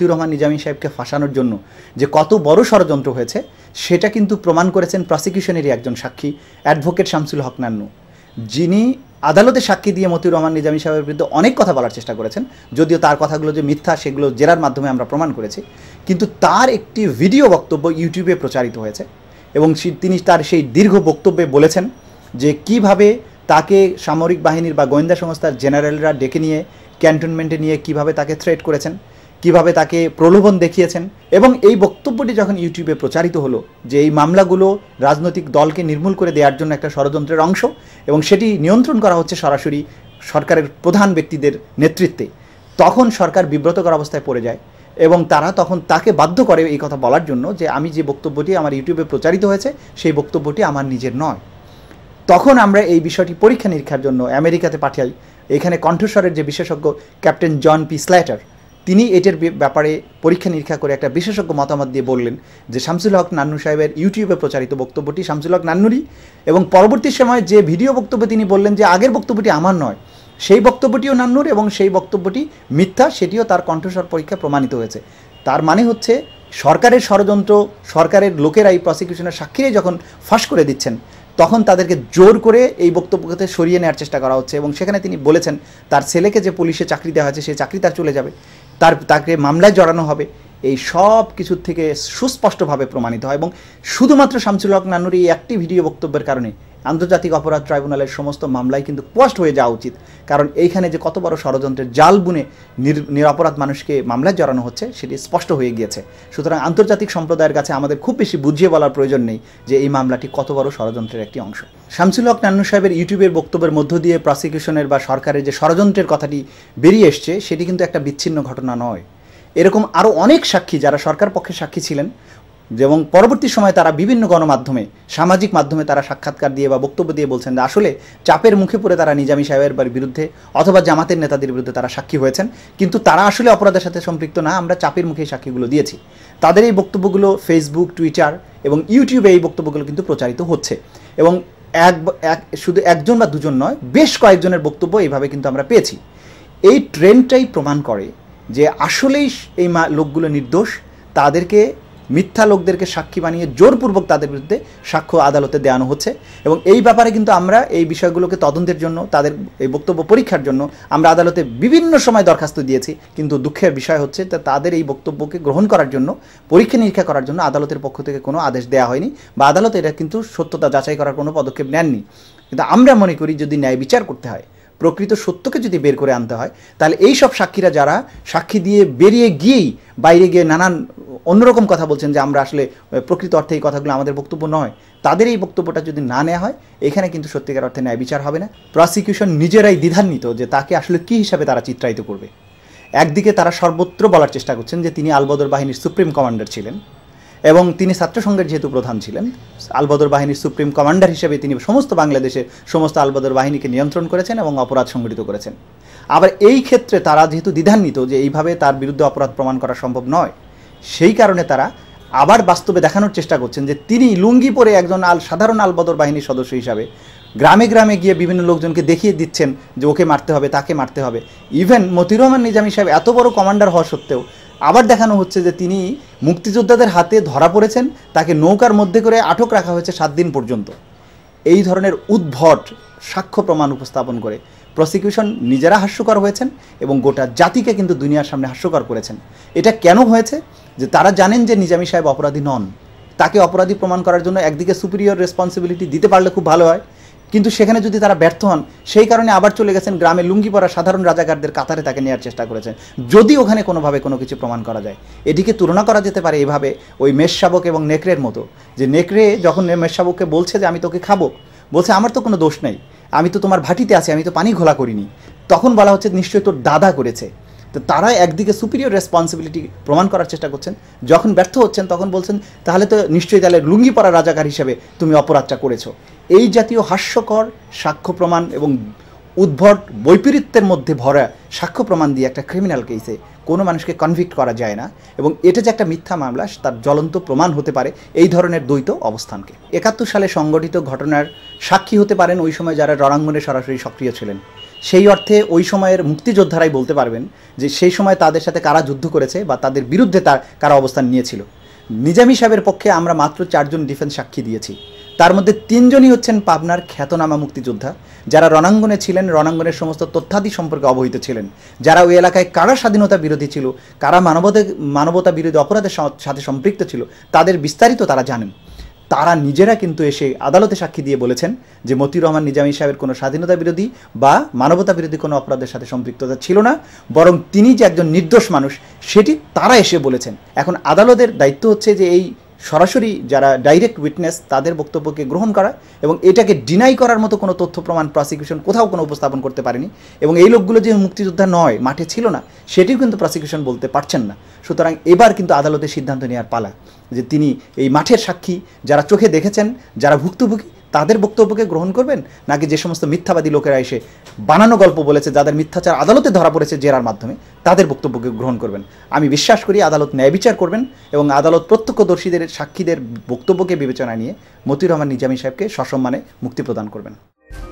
মতিউর রহমান নিজামী সাহেবকে ফাঁসানোর জন্য যে কত বড় ষড়যন্ত্র হয়েছে সেটা কিন্তু প্রমাণ করেছেন প্রসিকিউশনেরই একজন সাক্ষী অ্যাডভোকেট শামসুল হক নান্নু যিনি আদালতে সাক্ষী দিয়ে মতিউর রহমান নিজামী সাহেবের বিরুদ্ধে অনেক কথা বলার চেষ্টা করেছেন যদিও তার কথাগুলো যে মিথ্যা সেগুলো জেরার মাধ্যমে আমরা প্রমাণ করেছি কিন্তু তার একটি ভিডিও বক্তব্য ইউটিউবে প্রচারিত হয়েছে এবং তিনি তার সেই দীর্ঘ বক্তব্যে বলেছেন যে কিভাবে তাকে সামরিক বাহিনীর বা গোয়েন্দা সংস্থার জেনারেলরা ডেকে নিয়ে ক্যান্টনমেন্টে নিয়ে কিভাবে তাকে থ্রেট করেছেন কিভাবে তাকে প্রলোভন দেখিয়েছেন এবং এই বক্তব্যটি যখন ইউটিউবে প্রচারিত হলো যে এই মামলাগুলো রাজনৈতিক দলকে নির্মূল করে দেওয়ার জন্য একটা ষড়যন্ত্রের অংশ এবং সেটি নিয়ন্ত্রণ করা হচ্ছে সরাসরি সরকারের প্রধান ব্যক্তিদের নেতৃত্বে তখন সরকার বিব্রতকর অবস্থায় পড়ে যায় এবং তারা তখন তাকে বাধ্য করে এই কথা বলার জন্য যে আমি যে বক্তব্যটি আমার ইউটিউবে প্রচারিত হয়েছে সেই বক্তব্যটি আমার নিজের নয় তখন আমরা এই বিষয়টি পরীক্ষা নিরীক্ষার জন্য আমেরিকাতে পাঠাই এখানে কণ্ঠস্বরের যে বিশেষজ্ঞ ক্যাপ্টেন জন পি স্ল্যাটার তিনি এটার ব্যাপারে পরীক্ষা নিরীক্ষা করে একটা বিশেষজ্ঞ মতামত দিয়ে বললেন যে শামসুল হক নান্নু সাহেবের ইউটিউবে প্রচারিত বক্তব্যটি শামসুল হক নান্নুরই এবং পরবর্তী সময় যে ভিডিও বক্তব্যে তিনি বললেন যে আগের বক্তব্যটি আমার নয় সেই বক্তব্যটিও নান্নুর এবং সেই বক্তব্যটি মিথ্যা সেটিও তার কণ্ঠস্বর পরীক্ষা প্রমাণিত হয়েছে তার মানে হচ্ছে সরকারের ষড়যন্ত্র সরকারের লোকেরা এই প্রসিকিউশনের সাক্ষীরাই যখন ফাঁস করে দিচ্ছেন তখন তাদেরকে জোর করে এই বক্তব্যকে সরিয়ে নেওয়ার চেষ্টা করা হচ্ছে এবং সেখানে তিনি বলেছেন তার ছেলেকে যে পুলিশে চাকরি দেওয়া হয়েছে সেই চাকরি তার চলে যাবে তার তাকে মামলায় জড়ানো হবে এই সব কিছুর থেকে সুস্পষ্টভাবে প্রমাণিত হয় এবং শুধুমাত্র শামসুল হক নানুর এই একটি ভিডিও বক্তব্যের কারণে আন্তর্জাতিক অপরাধ ট্রাইব্যুনালের সমস্ত মামলায় কিন্তু পোস্ট হয়ে যাওয়া উচিত কারণ এইখানে যে কত বড় ষড়যন্ত্রের জাল বুনে নিরাপরাধ মানুষকে মামলায় জড়ানো হচ্ছে সেটি স্পষ্ট হয়ে গিয়েছে সুতরাং আন্তর্জাতিক সম্প্রদায়ের কাছে আমাদের খুব বেশি বুঝিয়ে বলার প্রয়োজন নেই যে এই মামলাটি কত বড় ষড়যন্ত্রের একটি অংশ শামসুল হক নান্নু সাহেবের ইউটিউবের বক্তব্যের মধ্য দিয়ে প্রসিকিউশনের বা সরকারের যে ষড়যন্ত্রের কথাটি বেরিয়ে এসছে সেটি কিন্তু একটা বিচ্ছিন্ন ঘটনা নয় এরকম আরও অনেক সাক্ষী যারা সরকার পক্ষে সাক্ষী ছিলেন এবং পরবর্তী সময়ে তারা বিভিন্ন গণমাধ্যমে সামাজিক মাধ্যমে তারা সাক্ষাৎকার দিয়ে বা বক্তব্য দিয়ে বলছেন যে আসলে চাপের মুখে পড়ে তারা নিজামী সাহেবের বিরুদ্ধে অথবা জামাতের নেতাদের বিরুদ্ধে তারা সাক্ষী হয়েছেন কিন্তু তারা আসলে অপরাধের সাথে সম্পৃক্ত না আমরা চাপের মুখে সাক্ষীগুলো দিয়েছি তাদের এই বক্তব্যগুলো ফেসবুক টুইটার এবং ইউটিউবে এই বক্তব্যগুলো কিন্তু প্রচারিত হচ্ছে এবং এক এক শুধু একজন বা দুজন নয় বেশ কয়েকজনের বক্তব্য এইভাবে কিন্তু আমরা পেয়েছি এই ট্রেন্ডটাই প্রমাণ করে যে আসলেই এই লোকগুলো নির্দোষ তাদেরকে মিথ্যা লোকদেরকে সাক্ষী বানিয়ে জোরপূর্বক তাদের বিরুদ্ধে সাক্ষ্য আদালতে দেওয়ানো হচ্ছে এবং এই ব্যাপারে কিন্তু আমরা এই বিষয়গুলোকে তদন্তের জন্য তাদের এই বক্তব্য পরীক্ষার জন্য আমরা আদালতে বিভিন্ন সময় দরখাস্ত দিয়েছি কিন্তু দুঃখের বিষয় হচ্ছে তাদের এই বক্তব্যকে গ্রহণ করার জন্য পরীক্ষা নিরীক্ষা করার জন্য আদালতের পক্ষ থেকে কোনো আদেশ দেওয়া হয়নি বা আদালত এটা কিন্তু সত্যতা যাচাই করার কোনো পদক্ষেপ নেননি কিন্তু আমরা মনে করি যদি ন্যায় বিচার করতে হয় প্রকৃত সত্যকে যদি বের করে আনতে হয় তাহলে এই সব সাক্ষীরা যারা সাক্ষী দিয়ে বেরিয়ে গিয়েই বাইরে গিয়ে নানান অন্যরকম কথা বলছেন যে আমরা আসলে প্রকৃত অর্থে এই কথাগুলো আমাদের বক্তব্য নয় তাদের এই বক্তব্যটা যদি না নেওয়া হয় এখানে কিন্তু সত্যিকার অর্থে ন্যায় বিচার হবে না প্রসিকিউশন নিজেরাই দ্বিধান্বিত যে তাকে আসলে কি হিসাবে তারা চিত্রায়িত করবে একদিকে তারা সর্বত্র বলার চেষ্টা করছেন যে তিনি আলবদর বাহিনীর সুপ্রিম কমান্ডার ছিলেন এবং তিনি ছাত্রসংঘের যেহেতু প্রধান ছিলেন আলবদর বাহিনীর সুপ্রিম কমান্ডার হিসেবে তিনি সমস্ত বাংলাদেশের সমস্ত আলবদর বাহিনীকে নিয়ন্ত্রণ করেছেন এবং অপরাধ সংগঠিত করেছেন আবার এই ক্ষেত্রে তারা যেহেতু দ্বিধান্বিত যে এইভাবে তার বিরুদ্ধে অপরাধ প্রমাণ করা সম্ভব নয় সেই কারণে তারা আবার বাস্তবে দেখানোর চেষ্টা করছেন যে তিনি লুঙ্গি পরে একজন আল সাধারণ আলবদর বাহিনীর সদস্য হিসাবে গ্রামে গ্রামে গিয়ে বিভিন্ন লোকজনকে দেখিয়ে দিচ্ছেন যে ওকে মারতে হবে তাকে মারতে হবে ইভেন মতির রহমান নিজামী সাহেব এত বড় কমান্ডার হওয়া সত্ত্বেও আবার দেখানো হচ্ছে যে তিনি মুক্তিযোদ্ধাদের হাতে ধরা পড়েছেন তাকে নৌকার মধ্যে করে আটক রাখা হয়েছে সাত দিন পর্যন্ত এই ধরনের উদ্ভট সাক্ষ্য প্রমাণ উপস্থাপন করে প্রসিকিউশন নিজেরা হাস্যকর হয়েছেন এবং গোটা জাতিকে কিন্তু দুনিয়ার সামনে হাস্যকর করেছেন এটা কেন হয়েছে যে তারা জানেন যে নিজামী সাহেব অপরাধী নন তাকে অপরাধী প্রমাণ করার জন্য একদিকে সুপিরিয়র রেসপন্সিবিলিটি দিতে পারলে খুব ভালো হয় কিন্তু সেখানে যদি তারা ব্যর্থ হন সেই কারণে আবার চলে গেছেন গ্রামে লুঙ্গি পরা সাধারণ রাজাকারদের কাতারে তাকে নেওয়ার চেষ্টা করেছেন যদি ওখানে কোনোভাবে কোনো কিছু প্রমাণ করা যায় এটিকে তুলনা করা যেতে পারে এভাবে ওই মেষশাবক এবং নেকড়ের মতো যে নেকড়ে যখন মেষশাবককে বলছে যে আমি তোকে খাবো বলছে আমার তো কোনো দোষ নাই আমি তো তোমার ভাটিতে আছি আমি তো পানি ঘোলা করিনি তখন বলা হচ্ছে নিশ্চয়ই তোর দাদা করেছে তো তারা একদিকে সুপিরিয়র রেসপন্সিবিলিটি প্রমাণ করার চেষ্টা করছেন যখন ব্যর্থ হচ্ছেন তখন বলছেন তাহলে তো নিশ্চয়ই তাহলে লুঙ্গি পরা রাজাকার হিসেবে তুমি অপরাধটা করেছো এই জাতীয় হাস্যকর সাক্ষ্য প্রমাণ এবং উদ্ভট বৈপরীত্যের মধ্যে ভরা সাক্ষ্য প্রমাণ দিয়ে একটা ক্রিমিনাল কেসে কোনো মানুষকে কনভিক্ট করা যায় না এবং এটা যে একটা মিথ্যা মামলা তার জ্বলন্ত প্রমাণ হতে পারে এই ধরনের দ্বৈত অবস্থানকে একাত্তর সালে সংগঠিত ঘটনার সাক্ষী হতে পারেন ওই সময় যারা রণাঙ্গনে সরাসরি সক্রিয় ছিলেন সেই অর্থে ওই সময়ের মুক্তিযোদ্ধারাই বলতে পারবেন যে সেই সময় তাদের সাথে কারা যুদ্ধ করেছে বা তাদের বিরুদ্ধে তার কারা অবস্থান নিয়েছিল নিজামী সাহেবের পক্ষে আমরা মাত্র চারজন ডিফেন্স সাক্ষী দিয়েছি তার মধ্যে তিনজনই হচ্ছেন পাবনার খ্যাতনামা মুক্তিযোদ্ধা যারা রণাঙ্গনে ছিলেন রণাঙ্গনের সমস্ত তথ্যাদি সম্পর্কে অবহিত ছিলেন যারা ওই এলাকায় কারা স্বাধীনতা বিরোধী ছিল কারা মানবতা মানবতা বিরোধী অপরাধের সাথে সম্পৃক্ত ছিল তাদের বিস্তারিত তারা জানেন তারা নিজেরা কিন্তু এসে আদালতে সাক্ষী দিয়ে বলেছেন যে মতিউর রহমান নিজামী সাহেবের কোনো স্বাধীনতা বিরোধী বা মানবতা বিরোধী কোনো অপরাধের সাথে সম্পৃক্ততা ছিল না বরং তিনি যে একজন নির্দোষ মানুষ সেটি তারা এসে বলেছেন এখন আদালতের দায়িত্ব হচ্ছে যে এই সরাসরি যারা ডাইরেক্ট উইটনেস তাদের বক্তব্যকে গ্রহণ করা এবং এটাকে ডিনাই করার মতো কোনো তথ্য প্রমাণ প্রসিকিউশন কোথাও কোনো উপস্থাপন করতে পারেনি এবং এই লোকগুলো যে মুক্তিযোদ্ধা নয় মাঠে ছিল না সেটিও কিন্তু প্রসিকিউশন বলতে পারছেন না সুতরাং এবার কিন্তু আদালতের সিদ্ধান্ত নেওয়ার পালা যে তিনি এই মাঠের সাক্ষী যারা চোখে দেখেছেন যারা ভুক্তভোগী তাদের বক্তব্যকে গ্রহণ করবেন নাকি যে সমস্ত মিথ্যাবাদী লোকেরা এসে বানানো গল্প বলেছে যাদের মিথ্যাচার আদালতে ধরা পড়েছে জেরার মাধ্যমে তাদের বক্তব্যকে গ্রহণ করবেন আমি বিশ্বাস করি আদালত ন্যায় বিচার করবেন এবং আদালত প্রত্যক্ষদর্শীদের সাক্ষীদের বক্তব্যকে বিবেচনা নিয়ে মতিউর রহমান নিজামী সাহেবকে সসম্মানে মুক্তি প্রদান করবেন